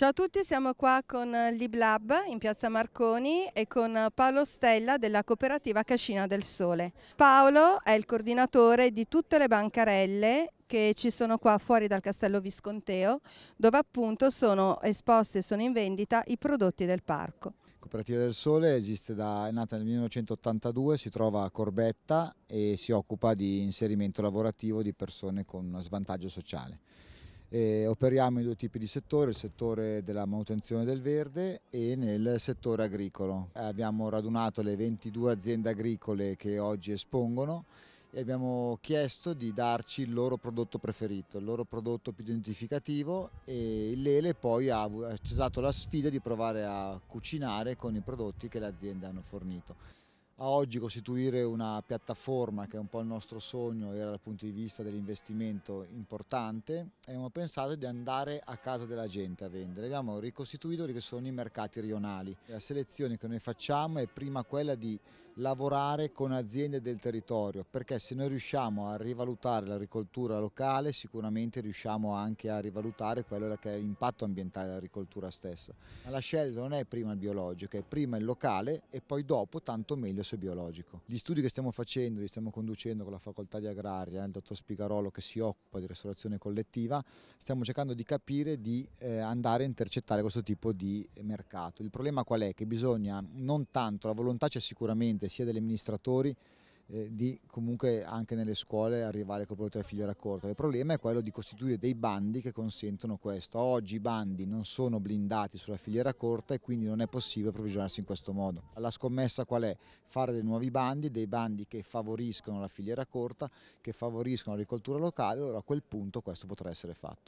Ciao a tutti, siamo qua con l'Iblab in piazza Marconi e con Paolo Stella della cooperativa Cascina del Sole. Paolo è il coordinatore di tutte le bancarelle che ci sono qua fuori dal Castello Visconteo, dove appunto sono esposti e sono in vendita i prodotti del parco. Cooperativa del Sole da, è nata nel 1982, si trova a Corbetta e si occupa di inserimento lavorativo di persone con svantaggio sociale. E eh, operiamo in due tipi di settore, il settore della manutenzione del verde e nel settore agricolo. Abbiamo radunato le 22 aziende agricole che oggi espongono e abbiamo chiesto di darci il loro prodotto preferito, il loro prodotto più identificativo e l'Ele poi ha accettato la sfida di provare a cucinare con i prodotti che le aziende hanno fornito a oggi costituire una piattaforma che è un po' il nostro sogno era dal punto di vista dell'investimento importante abbiamo pensato di andare a casa della gente a vendere. Abbiamo ricostituito quelli che sono i mercati rionali. La selezione che noi facciamo è prima quella di lavorare con aziende del territorio perché se noi riusciamo a rivalutare l'agricoltura locale sicuramente riusciamo anche a rivalutare quello che è l'impatto ambientale dell'agricoltura stessa. Ma la scelta non è prima il biologico, è prima il locale e poi dopo tanto meglio se è biologico. Gli studi che stiamo facendo, li stiamo conducendo con la facoltà di agraria, il dottor Spigarolo che si occupa di ristorazione collettiva, stiamo cercando di capire di eh, andare a intercettare questo tipo di mercato. Il problema qual è? Che bisogna non tanto, la volontà c'è sicuramente, sia degli amministratori eh, di comunque anche nelle scuole arrivare col prodotto della filiera corta. Il problema è quello di costituire dei bandi che consentono questo. Oggi i bandi non sono blindati sulla filiera corta e quindi non è possibile approvvigionarsi in questo modo. La scommessa qual è? Fare dei nuovi bandi, dei bandi che favoriscono la filiera corta, che favoriscono l'agricoltura locale, allora a quel punto questo potrà essere fatto.